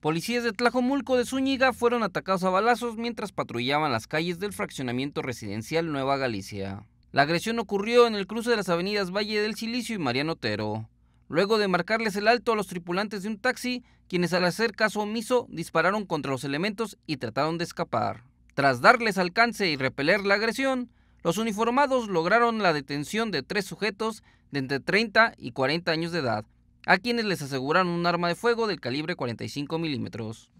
Policías de Tlajomulco de Zúñiga fueron atacados a balazos mientras patrullaban las calles del fraccionamiento residencial Nueva Galicia. La agresión ocurrió en el cruce de las avenidas Valle del Silicio y Mariano Otero. Luego de marcarles el alto a los tripulantes de un taxi, quienes al hacer caso omiso dispararon contra los elementos y trataron de escapar. Tras darles alcance y repeler la agresión, los uniformados lograron la detención de tres sujetos de entre 30 y 40 años de edad, a quienes les aseguran un arma de fuego del calibre 45 milímetros.